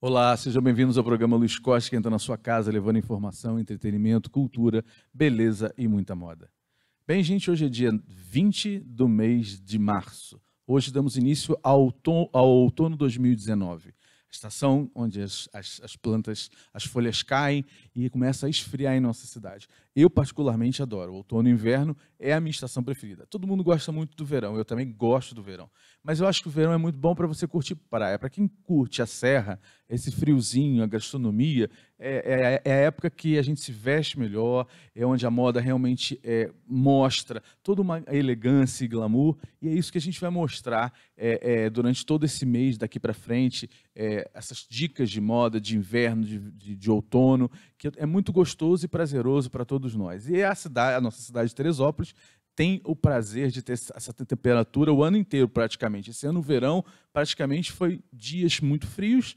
Olá, sejam bem-vindos ao programa Luiz Costa, que entra tá na sua casa levando informação, entretenimento, cultura, beleza e muita moda. Bem, gente, hoje é dia 20 do mês de março. Hoje damos início ao outono, ao outono 2019 estação onde as, as, as, plantas, as folhas caem e começa a esfriar em nossa cidade. Eu particularmente adoro. outono e inverno é a minha estação preferida. Todo mundo gosta muito do verão, eu também gosto do verão. Mas eu acho que o verão é muito bom para você curtir praia. Para quem curte a serra, esse friozinho, a gastronomia, é, é, é, a época que a gente se veste melhor, é onde a moda realmente é, mostra toda uma elegância e glamour. E é isso que a gente vai mostrar é, é, durante todo esse mês daqui para frente. É, essas dicas de moda de inverno, de, de, de outono, que é muito gostoso e prazeroso para todos nós. E é a, cidade, a nossa cidade de Teresópolis tem o prazer de ter essa temperatura o ano inteiro praticamente. Esse ano o verão praticamente foi dias muito frios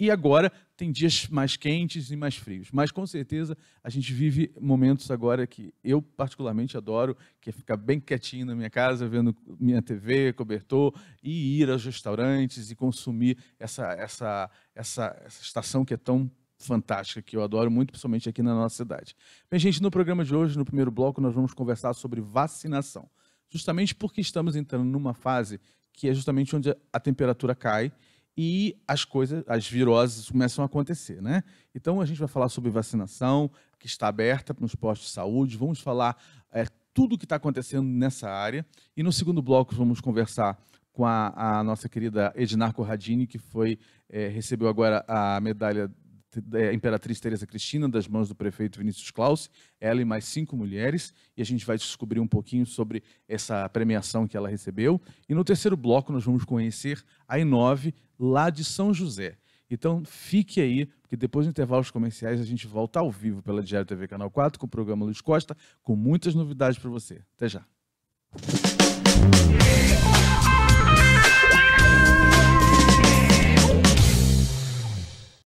e agora tem dias mais quentes e mais frios. Mas com certeza a gente vive momentos agora que eu particularmente adoro, que é ficar bem quietinho na minha casa, vendo minha TV, cobertor, e ir aos restaurantes e consumir essa, essa, essa, essa estação que é tão fantástica que eu adoro muito, principalmente aqui na nossa cidade. Bem, gente, no programa de hoje, no primeiro bloco, nós vamos conversar sobre vacinação. Justamente porque estamos entrando numa fase que é justamente onde a temperatura cai e as coisas, as viroses começam a acontecer, né? Então a gente vai falar sobre vacinação, que está aberta nos postos de saúde, vamos falar é, tudo o que está acontecendo nessa área. E no segundo bloco vamos conversar com a, a nossa querida Ednar Corradini, que foi é, recebeu agora a medalha é, Imperatriz Teresa Cristina, das mãos do prefeito Vinícius Claus, ela e mais cinco mulheres, e a gente vai descobrir um pouquinho sobre essa premiação que ela recebeu. E no terceiro bloco nós vamos conhecer a Inove lá de São José. Então fique aí, porque depois dos intervalos comerciais a gente volta ao vivo pela Diário TV Canal 4 com o programa Luiz Costa, com muitas novidades para você. Até já.